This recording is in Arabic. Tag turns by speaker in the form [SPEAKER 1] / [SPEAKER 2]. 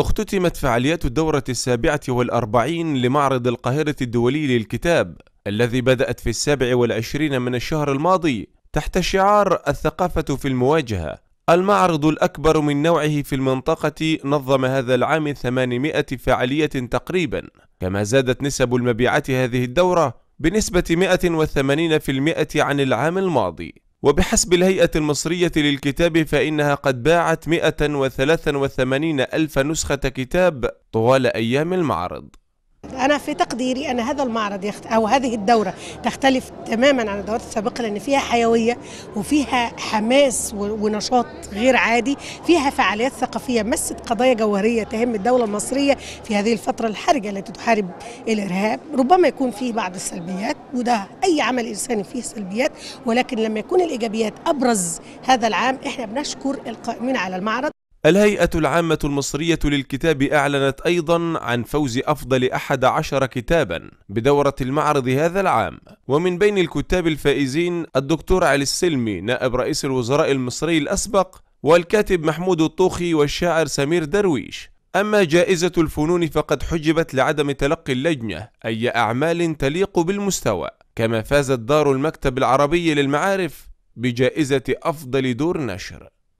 [SPEAKER 1] اختتمت فعاليات الدورة السابعة والأربعين لمعرض القاهرة الدولي للكتاب الذي بدأت في السابع والعشرين من الشهر الماضي تحت شعار الثقافة في المواجهة المعرض الأكبر من نوعه في المنطقة نظم هذا العام 800 فعالية تقريبا كما زادت نسب المبيعات هذه الدورة بنسبة 180% عن العام الماضي وبحسب الهيئة المصرية للكتاب فإنها قد باعت 183 ألف نسخة كتاب طوال أيام المعرض
[SPEAKER 2] انا في تقديري ان هذا المعرض يخت... او هذه الدوره تختلف تماما عن الدورات السابقه لان فيها حيويه وفيها حماس ونشاط غير عادي فيها فعاليات ثقافيه مست قضايا جوهريه تهم الدوله المصريه في هذه الفتره الحرجه التي تحارب الارهاب ربما يكون فيه بعض السلبيات وده اي عمل انساني فيه سلبيات ولكن لما يكون الايجابيات ابرز هذا العام احنا بنشكر القائمين على المعرض
[SPEAKER 1] الهيئة العامة المصرية للكتاب أعلنت أيضا عن فوز أفضل أحد عشر كتابا بدورة المعرض هذا العام ومن بين الكتاب الفائزين الدكتور علي السلمي نائب رئيس الوزراء المصري الأسبق والكاتب محمود الطوخي والشاعر سمير درويش أما جائزة الفنون فقد حجبت لعدم تلقي اللجنة أي أعمال تليق بالمستوى كما فازت دار المكتب العربي للمعارف بجائزة أفضل دور نشر